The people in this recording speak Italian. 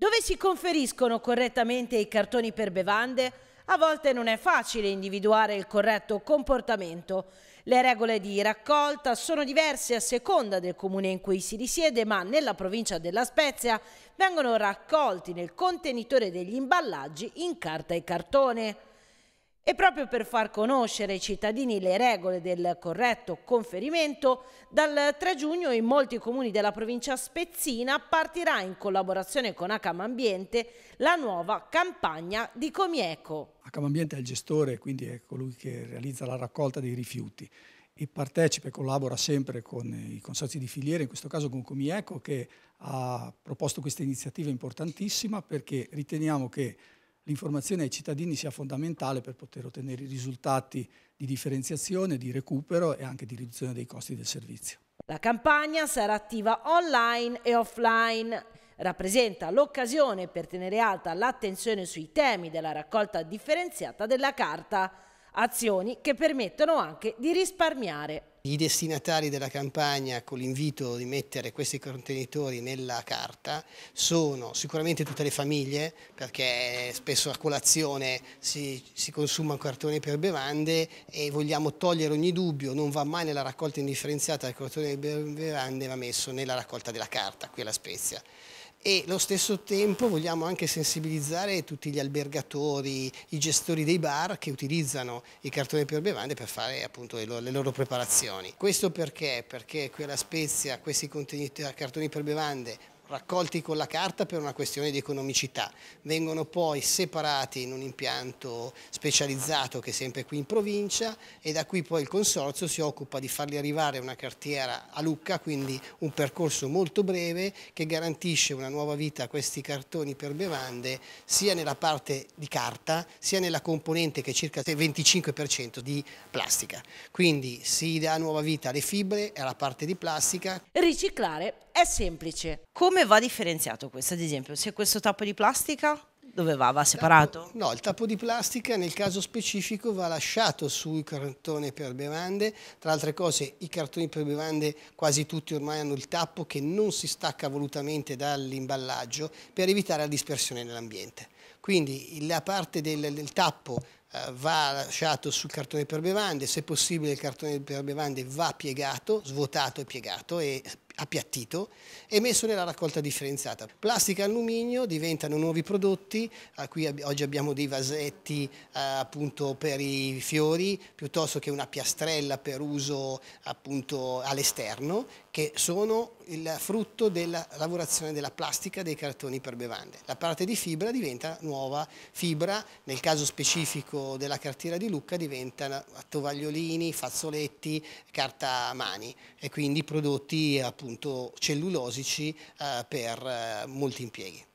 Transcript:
Dove si conferiscono correttamente i cartoni per bevande, a volte non è facile individuare il corretto comportamento. Le regole di raccolta sono diverse a seconda del comune in cui si risiede, ma nella provincia della Spezia vengono raccolti nel contenitore degli imballaggi in carta e cartone. E proprio per far conoscere ai cittadini le regole del corretto conferimento, dal 3 giugno in molti comuni della provincia spezzina partirà in collaborazione con Acam Ambiente la nuova campagna di Comieco. Acam Ambiente è il gestore, quindi è colui che realizza la raccolta dei rifiuti e partecipa e collabora sempre con i consorzi di filiere, in questo caso con Comieco che ha proposto questa iniziativa importantissima perché riteniamo che l'informazione ai cittadini sia fondamentale per poter ottenere i risultati di differenziazione, di recupero e anche di riduzione dei costi del servizio. La campagna sarà attiva online e offline. Rappresenta l'occasione per tenere alta l'attenzione sui temi della raccolta differenziata della carta azioni che permettono anche di risparmiare. I destinatari della campagna con l'invito di mettere questi contenitori nella carta sono sicuramente tutte le famiglie perché spesso a colazione si, si consuma un cartone per bevande e vogliamo togliere ogni dubbio, non va mai nella raccolta indifferenziata del cartone per bevande va messo nella raccolta della carta qui alla Spezia e allo stesso tempo vogliamo anche sensibilizzare tutti gli albergatori, i gestori dei bar che utilizzano i cartoni per bevande per fare appunto le loro, le loro preparazioni. Questo perché? Perché qui alla Spezia questi contenuti cartoni per bevande raccolti con la carta per una questione di economicità, vengono poi separati in un impianto specializzato che è sempre qui in provincia e da qui poi il consorzio si occupa di farli arrivare a una cartiera a Lucca, quindi un percorso molto breve che garantisce una nuova vita a questi cartoni per bevande sia nella parte di carta sia nella componente che è circa 25% di plastica. Quindi si dà nuova vita alle fibre e alla parte di plastica. Riciclare è semplice. Come come va differenziato questo? Ad esempio, se questo tappo di plastica dove va? Va separato? no, il tappo di plastica nel caso specifico va lasciato sui cartoni per bevande, tra altre cose i cartoni per bevande quasi tutti ormai hanno il tappo che non si stacca volutamente dall'imballaggio per evitare la dispersione nell'ambiente. Quindi la parte del, del tappo eh, va lasciato sul cartone per bevande, se possibile il cartone per bevande va piegato, svuotato e piegato e appiattito e messo nella raccolta differenziata. Plastica e alluminio diventano nuovi prodotti, ah, qui oggi abbiamo dei vasetti ah, appunto per i fiori piuttosto che una piastrella per uso appunto all'esterno che sono il frutto della lavorazione della plastica dei cartoni per bevande. La parte di fibra diventa nuova fibra, nel caso specifico della cartiera di Lucca diventano tovagliolini, fazzoletti, carta mani e quindi prodotti appunto appunto cellulosici eh, per eh, molti impieghi.